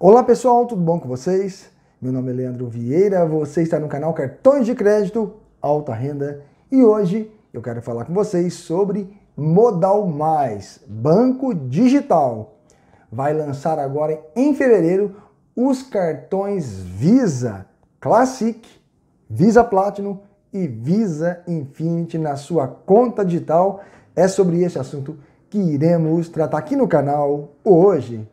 Olá pessoal, tudo bom com vocês? Meu nome é Leandro Vieira, você está no canal Cartões de Crédito Alta Renda e hoje eu quero falar com vocês sobre Modal Mais, banco digital. Vai lançar agora em fevereiro os cartões Visa Classic, Visa Platinum e Visa Infinity na sua conta digital. É sobre esse assunto que iremos tratar aqui no canal hoje.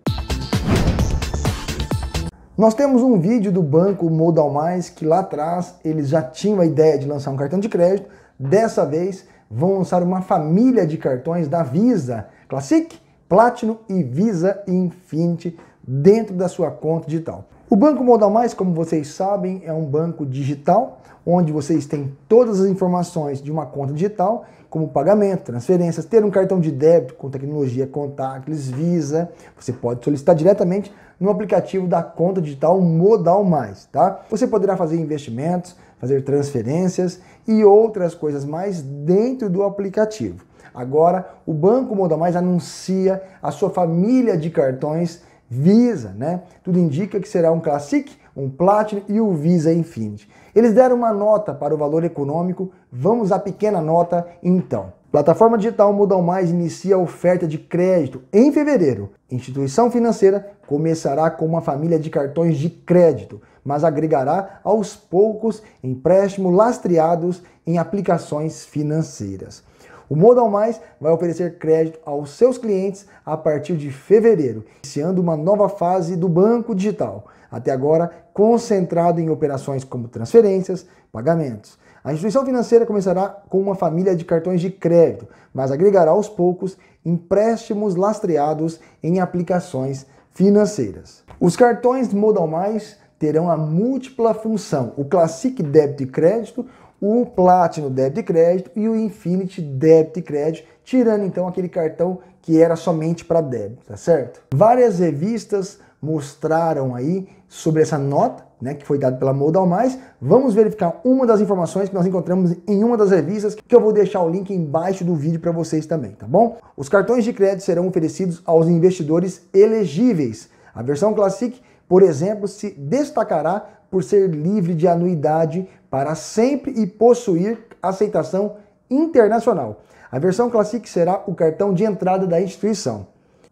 Nós temos um vídeo do banco Modal Mais que lá atrás eles já tinham a ideia de lançar um cartão de crédito. Dessa vez vão lançar uma família de cartões da Visa Classic, Platinum e Visa Infinity dentro da sua conta digital. O Banco Modal Mais, como vocês sabem, é um banco digital onde vocês têm todas as informações de uma conta digital, como pagamento, transferências, ter um cartão de débito com tecnologia contactless, Visa. Você pode solicitar diretamente no aplicativo da conta digital Modal Mais, tá? Você poderá fazer investimentos, fazer transferências e outras coisas mais dentro do aplicativo. Agora, o Banco Modal Mais anuncia a sua família de cartões Visa, né? Tudo indica que será um Classic, um Platinum e o Visa Infinity. Eles deram uma nota para o valor econômico, vamos à pequena nota então. Plataforma digital Mudam Mais inicia a oferta de crédito em fevereiro. Instituição financeira começará com uma família de cartões de crédito, mas agregará aos poucos empréstimos lastreados em aplicações financeiras. O Modal Mais vai oferecer crédito aos seus clientes a partir de fevereiro, iniciando uma nova fase do banco digital, até agora concentrado em operações como transferências, pagamentos. A instituição financeira começará com uma família de cartões de crédito, mas agregará aos poucos empréstimos lastreados em aplicações financeiras. Os cartões Modal Mais terão a múltipla função, o Classic Débito e Crédito, o Platinum débito e crédito e o Infinity débito e crédito, tirando então aquele cartão que era somente para débito, tá certo? Várias revistas mostraram aí sobre essa nota, né, que foi dada pela Modal Mais. Vamos verificar uma das informações que nós encontramos em uma das revistas, que eu vou deixar o link embaixo do vídeo para vocês também, tá bom? Os cartões de crédito serão oferecidos aos investidores elegíveis. A versão Classic, por exemplo, se destacará por ser livre de anuidade para sempre e possuir aceitação internacional. A versão Classic será o cartão de entrada da instituição.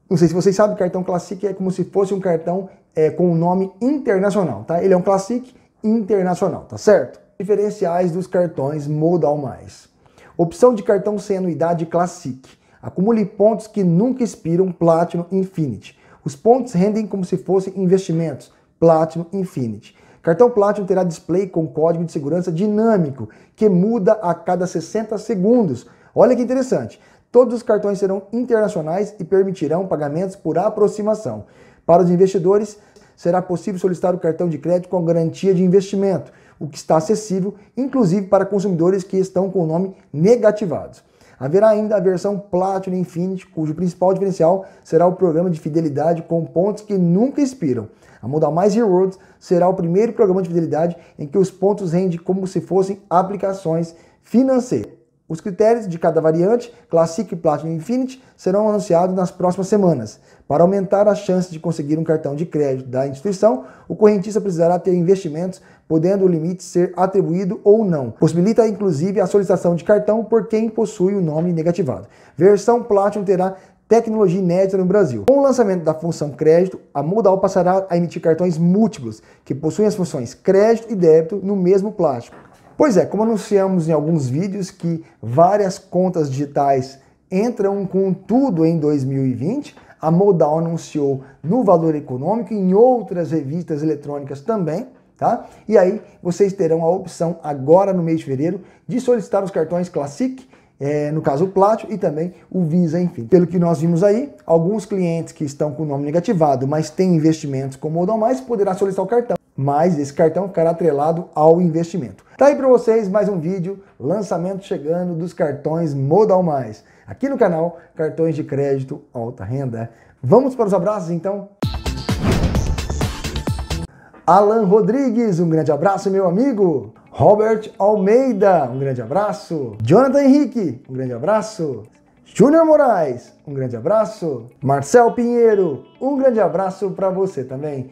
Não sei se vocês sabem, o cartão Classic é como se fosse um cartão é, com o nome internacional, tá? Ele é um Classic internacional, tá certo? Diferenciais dos cartões Modal Mais. Opção de cartão sem anuidade Classic. Acumule pontos que nunca expiram Platinum Infinity. Os pontos rendem como se fossem investimentos Platinum Infinity. Cartão Platinum terá display com código de segurança dinâmico, que muda a cada 60 segundos. Olha que interessante. Todos os cartões serão internacionais e permitirão pagamentos por aproximação. Para os investidores, será possível solicitar o cartão de crédito com garantia de investimento, o que está acessível, inclusive para consumidores que estão com o nome negativados. Haverá ainda a versão Platinum Infinity, cujo principal diferencial será o programa de fidelidade com pontos que nunca expiram. A Modal Mais Rewards será o primeiro programa de fidelidade em que os pontos rendem como se fossem aplicações financeiras. Os critérios de cada variante, Classic, Platinum e Infinity, serão anunciados nas próximas semanas. Para aumentar as chances de conseguir um cartão de crédito da instituição, o correntista precisará ter investimentos, podendo o limite ser atribuído ou não. Possibilita inclusive a solicitação de cartão por quem possui o nome negativado. Versão Platinum terá tecnologia inédita no Brasil. Com o lançamento da função crédito, a Modal passará a emitir cartões múltiplos, que possuem as funções crédito e débito no mesmo plástico. Pois é, como anunciamos em alguns vídeos que várias contas digitais entram com tudo em 2020, a Modal anunciou no Valor Econômico e em outras revistas eletrônicas também, tá? E aí vocês terão a opção agora no mês de fevereiro de solicitar os cartões Classic, é, no caso o Platinum e também o Visa, enfim. Pelo que nós vimos aí, alguns clientes que estão com o nome negativado, mas têm investimentos com Modal Mais, poderá solicitar o cartão mas esse cartão ficará atrelado ao investimento. Tá aí para vocês mais um vídeo, lançamento chegando dos cartões Modal Mais, aqui no canal Cartões de Crédito Alta Renda. Vamos para os abraços então? Alan Rodrigues, um grande abraço, meu amigo. Robert Almeida, um grande abraço. Jonathan Henrique, um grande abraço. Júnior Moraes, um grande abraço. Marcel Pinheiro, um grande abraço para você também.